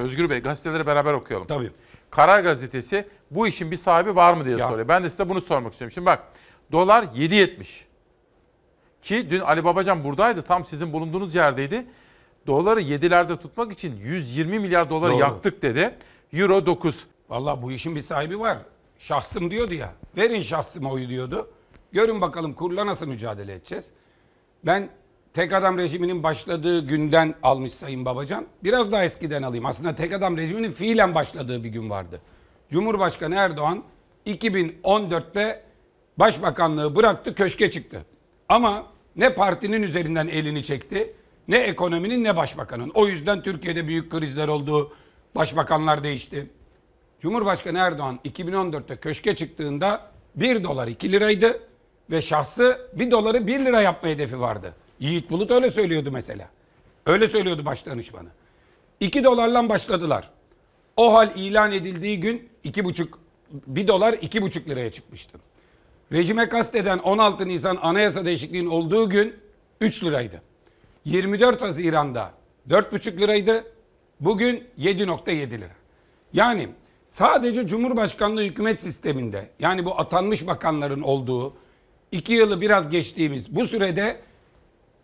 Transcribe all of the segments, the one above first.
Özgür Bey gazeteleri beraber okuyalım. Tabii. Karar gazetesi bu işin bir sahibi var mı diye ya. soruyor. Ben de size bunu sormak istiyorum. Şimdi bak dolar 7.70. Ki dün Ali Babacan buradaydı. Tam sizin bulunduğunuz yerdeydi. Doları 7'lerde tutmak için 120 milyar doları Doğru. yaktık dedi. Euro 9. Valla bu işin bir sahibi var. Şahsım diyordu ya. Verin şahsıma oyu diyordu. Görün bakalım kurla nasıl mücadele edeceğiz. Ben tek adam rejiminin başladığı günden almış Sayın Babacan. Biraz daha eskiden alayım. Aslında tek adam rejiminin fiilen başladığı bir gün vardı. Cumhurbaşkanı Erdoğan 2014'te başbakanlığı bıraktı, köşke çıktı. Ama ne partinin üzerinden elini çekti, ne ekonominin ne başbakanın. O yüzden Türkiye'de büyük krizler oldu, başbakanlar değişti. Cumhurbaşkanı Erdoğan 2014'te köşke çıktığında 1 dolar 2 liraydı ve şahsı 1 doları 1 lira yapma hedefi vardı. Yiğit Bulut öyle söylüyordu mesela. Öyle söylüyordu baş danışmanı. 2 dolarla başladılar. O hal ilan edildiği gün 2,5 1 dolar 2,5 liraya çıkmıştı. Rejime kasteden 16 Nisan anayasa değişikliğinin olduğu gün 3 liraydı. 24 Haziran'da 4,5 liraydı. Bugün 7.7 lira. Yani sadece Cumhurbaşkanlığı hükümet sisteminde yani bu atanmış bakanların olduğu 2 yılı biraz geçtiğimiz bu sürede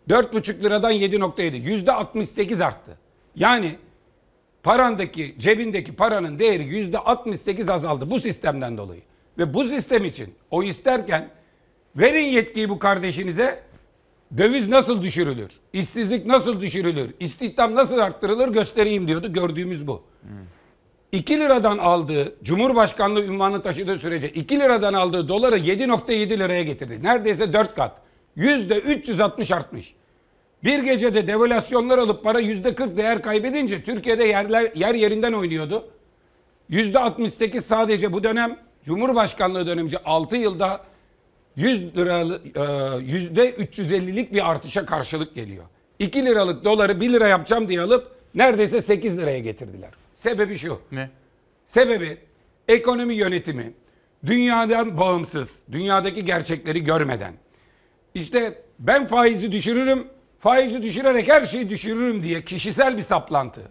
4,5 liradan 7.7. Yüzde 68 arttı. Yani parandaki, cebindeki paranın değeri yüzde 68 azaldı bu sistemden dolayı. Ve bu sistem için o isterken verin yetkiyi bu kardeşinize döviz nasıl düşürülür, işsizlik nasıl düşürülür, istihdam nasıl arttırılır göstereyim diyordu. Gördüğümüz bu. Hmm. 2 liradan aldığı Cumhurbaşkanlığı ünvanı taşıdığı sürece 2 liradan aldığı doları 7.7 liraya getirdi. Neredeyse 4 kat. Yüzde 360 artmış. Bir gecede devalüasyonlar alıp para yüzde 40 değer kaybedince Türkiye'de yerler yer yerinden oynuyordu. Yüzde 68 sadece bu dönem Cumhurbaşkanlığı dönemince 6 yılda 100 liralı e, yüzde 350'lik bir artışa karşılık geliyor. 2 liralık doları 1 lira yapacağım diye alıp neredeyse 8 liraya getirdiler. Sebebi şu. Ne? Sebebi ekonomi yönetimi dünyadan bağımsız, dünyadaki gerçekleri görmeden işte ben faizi düşürürüm, faizi düşürerek her şeyi düşürürüm diye kişisel bir saplantı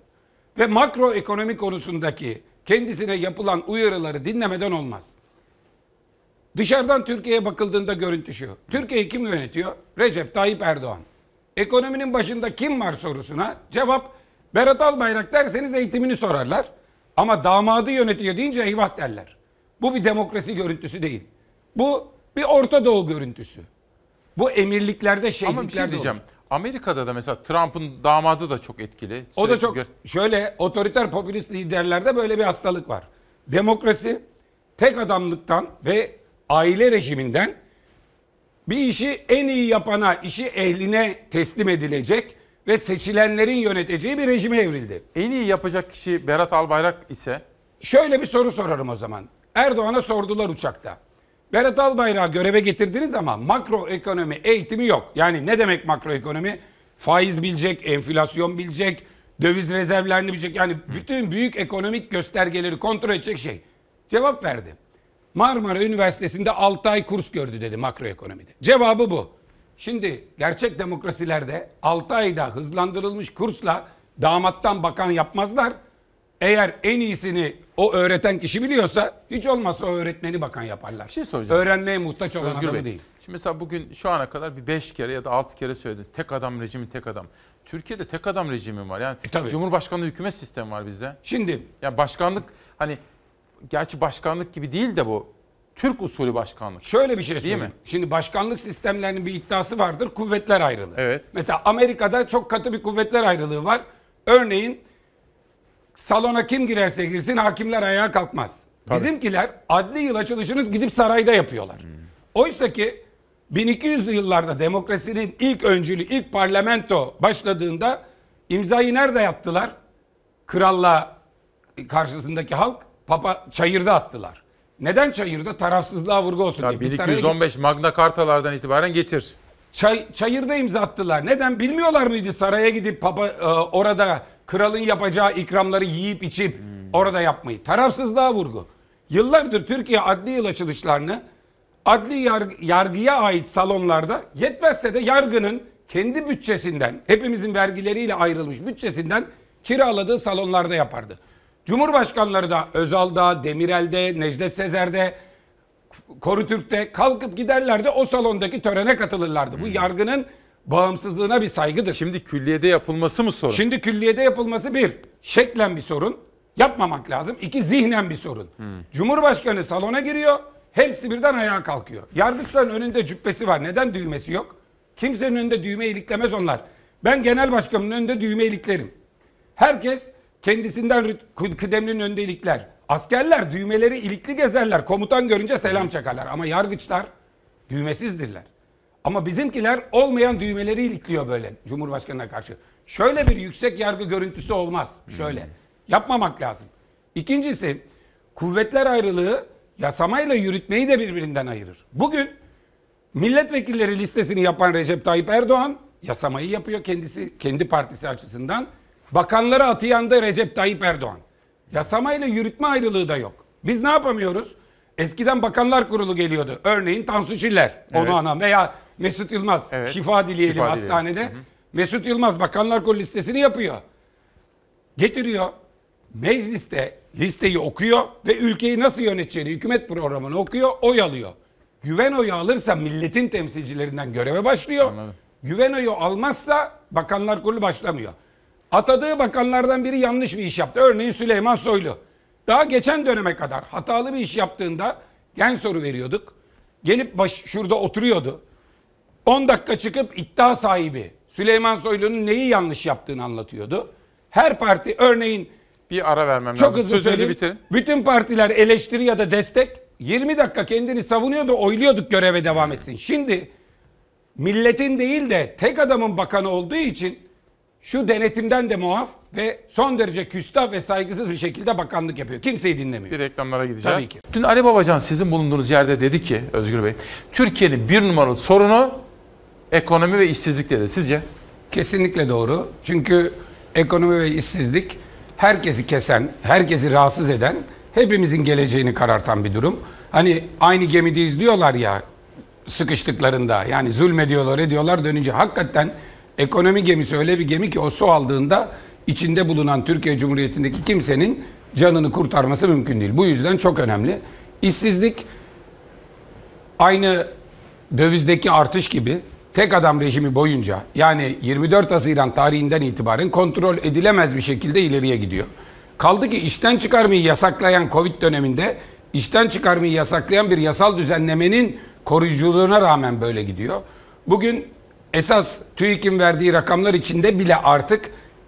ve makroekonomi konusundaki kendisine yapılan uyarıları dinlemeden olmaz. Dışarıdan Türkiye'ye bakıldığında görüntü şu. Türkiye'yi kim yönetiyor? Recep Tayyip Erdoğan. Ekonominin başında kim var sorusuna cevap Berat Albayrak derseniz eğitimini sorarlar. Ama damadı yönetiyor deyince eyvah derler. Bu bir demokrasi görüntüsü değil. Bu bir Orta Doğu görüntüsü. Bu emirliklerde, şehirliklerde Ama bir şey diyeceğim. Olur. Amerika'da da mesela Trump'ın damadı da çok etkili. Sürekli o da çok gör- şöyle otoriter popülist liderlerde böyle bir hastalık var. Demokrasi tek adamlıktan ve aile rejiminden bir işi en iyi yapana, işi ehline teslim edilecek ve seçilenlerin yöneteceği bir rejime evrildi. En iyi yapacak kişi Berat Albayrak ise şöyle bir soru sorarım o zaman. Erdoğan'a sordular uçakta. Berat Albayrak'ı göreve getirdiniz ama makroekonomi eğitimi yok. Yani ne demek makroekonomi? Faiz bilecek, enflasyon bilecek, döviz rezervlerini bilecek. Yani bütün büyük ekonomik göstergeleri kontrol edecek şey. Cevap verdi. Marmara Üniversitesi'nde 6 ay kurs gördü dedi makroekonomide. Cevabı bu. Şimdi gerçek demokrasilerde 6 ayda hızlandırılmış kursla damattan bakan yapmazlar. Eğer en iyisini o öğreten kişi biliyorsa hiç olmazsa o öğretmeni bakan yaparlar. şey soracağım. Öğrenmeye muhtaç olan Özgür adamı Bey. değil. Şimdi mesela bugün şu ana kadar bir 5 kere ya da 6 kere söylediniz. Tek adam rejimi tek adam. Türkiye'de tek adam rejimi var. Yani E, tabii. Cumhurbaşkanlığı hükümet sistemi var bizde. Şimdi Yani başkanlık hani gerçi başkanlık gibi değil de bu. Türk usulü başkanlık. Şöyle bir şey Değil söyleyeyim. mi? Şimdi başkanlık sistemlerinin bir iddiası vardır. Kuvvetler ayrılığı. Evet. Mesela Amerika'da çok katı bir kuvvetler ayrılığı var. Örneğin salona kim girerse girsin hakimler ayağa kalkmaz. Tabii. Bizimkiler adli yıl açılışınız gidip sarayda yapıyorlar. Hmm. Oysa ki 1200'lü yıllarda demokrasinin ilk öncülü, ilk parlamento başladığında imzayı nerede yaptılar? Kralla karşısındaki halk papa çayırda attılar. Neden çayırda? Tarafsızlığa vurgu olsun ya diye. 1215 Magna Kartalardan itibaren getir. Çay, çayırda imza attılar. Neden? Bilmiyorlar mıydı saraya gidip papa e, orada kralın yapacağı ikramları yiyip içip hmm. orada yapmayı. Tarafsızlığa vurgu. Yıllardır Türkiye adli yıl açılışlarını adli yargı, yargıya ait salonlarda yetmezse de yargının kendi bütçesinden, hepimizin vergileriyle ayrılmış bütçesinden kiraladığı salonlarda yapardı. Cumhurbaşkanları da Özal'da, Demirel'de, Necdet Sezer'de, Korutürk'te kalkıp giderlerdi o salondaki törene katılırlardı. Bu hmm. yargının bağımsızlığına bir saygıdır. Şimdi külliyede yapılması mı sorun? Şimdi külliyede yapılması bir, şeklen bir sorun. Yapmamak lazım. İki, zihnen bir sorun. Hmm. Cumhurbaşkanı salona giriyor. Hepsi birden ayağa kalkıyor. Yargıçların önünde cübbesi var. Neden düğmesi yok? Kimsenin önünde düğme iliklemez onlar. Ben genel başkanımın önünde düğme iliklerim. Herkes kendisinden kıdemlinin önünde ilikler. Askerler düğmeleri ilikli gezerler. Komutan görünce selam çakarlar. Ama yargıçlar düğmesizdirler. Ama bizimkiler olmayan düğmeleri ilikliyor böyle Cumhurbaşkanı'na karşı. Şöyle bir yüksek yargı görüntüsü olmaz. Şöyle. Yapmamak lazım. İkincisi kuvvetler ayrılığı yasamayla yürütmeyi de birbirinden ayırır. Bugün milletvekilleri listesini yapan Recep Tayyip Erdoğan yasamayı yapıyor kendisi kendi partisi açısından. Bakanları atayan da Recep Tayyip Erdoğan. Yasamayla yürütme ayrılığı da yok. Biz ne yapamıyoruz? Eskiden Bakanlar Kurulu geliyordu. Örneğin Tansu Çiller onu evet. anam veya Mesut Yılmaz. Evet. Şifa dileyelim Şifa hastanede. Dileyelim. Hı hı. Mesut Yılmaz Bakanlar Kurulu listesini yapıyor. Getiriyor. Mecliste listeyi okuyor ve ülkeyi nasıl yöneteceğini hükümet programını okuyor, oy alıyor. Güven oyu alırsa milletin temsilcilerinden göreve başlıyor. Anladım. Güven oyu almazsa bakanlar kurulu başlamıyor. Atadığı bakanlardan biri yanlış bir iş yaptı. Örneğin Süleyman Soylu. Daha geçen döneme kadar hatalı bir iş yaptığında gen soru veriyorduk. Gelip baş, şurada oturuyordu. 10 dakika çıkıp iddia sahibi Süleyman Soylu'nun neyi yanlış yaptığını anlatıyordu. Her parti örneğin bir ara vermem çok lazım. hızlı Sözünüzü bitirin. Bütün partiler eleştiri ya da destek 20 dakika kendini savunuyordu, oyluyorduk göreve devam etsin. Şimdi milletin değil de tek adamın bakanı olduğu için şu denetimden de muaf ve son derece küstah ve saygısız bir şekilde bakanlık yapıyor. Kimseyi dinlemiyor. Bir reklamlara gideceğiz. Tabii ki. Dün Ali Babacan sizin bulunduğunuz yerde dedi ki Özgür Bey, Türkiye'nin bir numaralı sorunu Ekonomi ve işsizlik dedi. sizce? Kesinlikle doğru. Çünkü ekonomi ve işsizlik herkesi kesen, herkesi rahatsız eden, hepimizin geleceğini karartan bir durum. Hani aynı gemideyiz diyorlar ya sıkıştıklarında. Yani zulmediyorlar ediyorlar dönünce. Hakikaten ekonomi gemisi öyle bir gemi ki o su aldığında içinde bulunan Türkiye Cumhuriyeti'ndeki kimsenin canını kurtarması mümkün değil. Bu yüzden çok önemli. İşsizlik aynı dövizdeki artış gibi tek adam rejimi boyunca yani 24 Haziran tarihinden itibaren kontrol edilemez bir şekilde ileriye gidiyor. Kaldı ki işten çıkarmayı yasaklayan Covid döneminde işten çıkarmayı yasaklayan bir yasal düzenlemenin koruyuculuğuna rağmen böyle gidiyor. Bugün esas TÜİK'in verdiği rakamlar içinde bile artık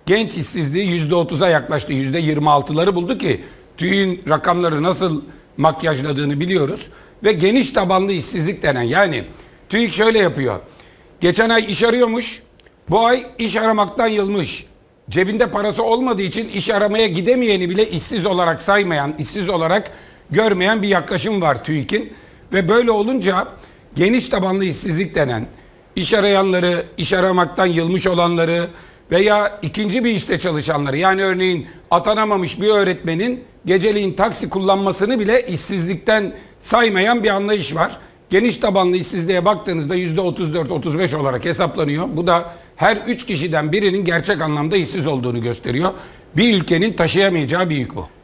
genç işsizliği %30'a yaklaştı. %26'ları buldu ki TÜİK'in rakamları nasıl makyajladığını biliyoruz. Ve geniş tabanlı işsizlik denen yani TÜİK şöyle yapıyor. Geçen ay iş arıyormuş. Bu ay iş aramaktan yılmış. Cebinde parası olmadığı için iş aramaya gidemeyeni bile işsiz olarak saymayan, işsiz olarak görmeyen bir yaklaşım var TÜİK'in. Ve böyle olunca geniş tabanlı işsizlik denen, iş arayanları, iş aramaktan yılmış olanları veya ikinci bir işte çalışanları yani örneğin atanamamış bir öğretmenin geceliğin taksi kullanmasını bile işsizlikten saymayan bir anlayış var. Geniş tabanlı işsizliğe baktığınızda %34-35 olarak hesaplanıyor. Bu da her 3 kişiden birinin gerçek anlamda işsiz olduğunu gösteriyor. Bir ülkenin taşıyamayacağı bir yük bu.